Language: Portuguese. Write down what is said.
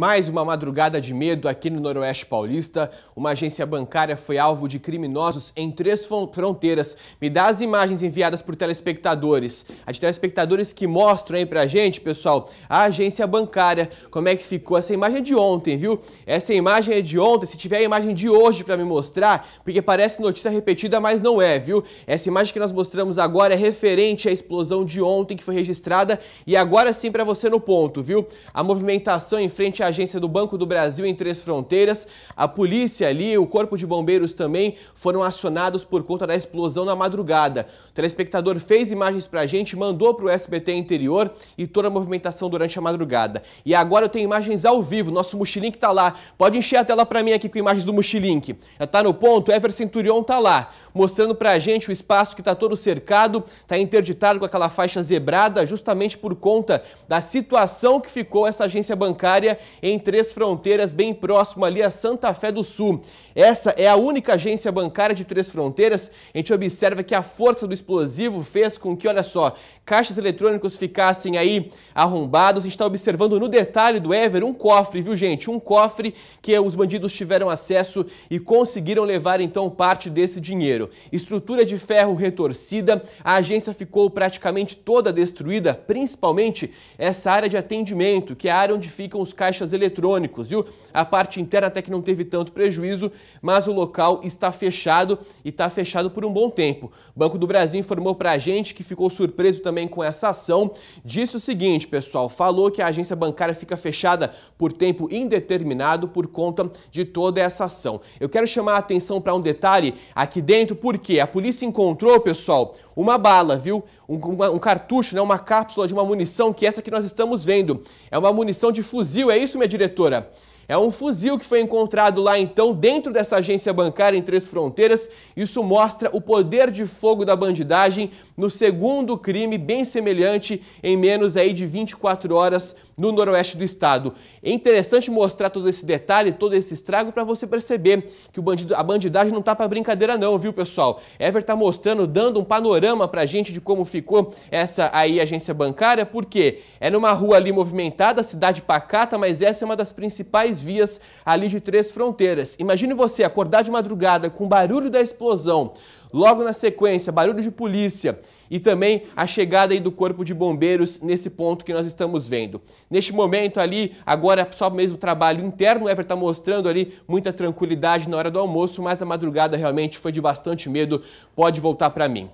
Mais uma madrugada de medo aqui no Noroeste Paulista. Uma agência bancária foi alvo de criminosos em três fronteiras. Me dá as imagens enviadas por telespectadores. As telespectadores que mostram aí pra gente, pessoal, a agência bancária. Como é que ficou? Essa imagem é de ontem, viu? Essa imagem é de ontem. Se tiver a imagem de hoje para me mostrar, porque parece notícia repetida, mas não é, viu? Essa imagem que nós mostramos agora é referente à explosão de ontem que foi registrada. E agora sim para você no ponto, viu? A movimentação em frente à agência do Banco do Brasil em Três Fronteiras. A polícia ali, o corpo de bombeiros também foram acionados por conta da explosão na madrugada. O telespectador fez imagens pra gente, mandou pro SBT Interior e toda a movimentação durante a madrugada. E agora eu tenho imagens ao vivo, nosso mochilink tá lá. Pode encher a tela pra mim aqui com imagens do mochilink. Já tá no ponto, Ever Centurion tá lá mostrando para a gente o espaço que está todo cercado, está interditado com aquela faixa zebrada, justamente por conta da situação que ficou essa agência bancária em Três Fronteiras, bem próximo ali a Santa Fé do Sul. Essa é a única agência bancária de Três Fronteiras. A gente observa que a força do explosivo fez com que, olha só, caixas eletrônicos ficassem aí arrombados. A gente está observando no detalhe do Ever um cofre, viu gente? Um cofre que os bandidos tiveram acesso e conseguiram levar então parte desse dinheiro. Estrutura de ferro retorcida, a agência ficou praticamente toda destruída, principalmente essa área de atendimento, que é a área onde ficam os caixas eletrônicos, viu? A parte interna até que não teve tanto prejuízo, mas o local está fechado e está fechado por um bom tempo. O Banco do Brasil informou para a gente que ficou surpreso também com essa ação. Disse o seguinte, pessoal, falou que a agência bancária fica fechada por tempo indeterminado por conta de toda essa ação. Eu quero chamar a atenção para um detalhe aqui dentro porque a polícia encontrou, pessoal, uma bala, viu? Um, uma, um, cartucho, né? uma cápsula de uma munição, que é essa que nós estamos vendo. É uma munição de fuzil, é isso, minha diretora? É um fuzil que foi encontrado lá então dentro dessa agência bancária em Três Fronteiras. Isso mostra o poder de fogo da bandidagem no segundo crime bem semelhante em menos aí de 24 horas no noroeste do estado. É interessante mostrar todo esse detalhe, todo esse estrago para você perceber que bandido, a bandidagem não tá para brincadeira não, viu pessoal? Ever tá mostrando, dando um panorama para a gente de como ficou essa aí agência bancária, porque é numa rua ali movimentada, cidade pacata, mas essa é uma das principais vias ali de Três Fronteiras. Imagine você acordar de madrugada com o barulho da explosão, logo na sequência, barulho de polícia e também a chegada do corpo de bombeiros nesse ponto que nós estamos vendo. Neste momento ali, agora só mesmo trabalho interno, o Ever está mostrando ali muita tranquilidade na hora do almoço, mas a madrugada realmente foi de bastante medo, pode voltar para mim.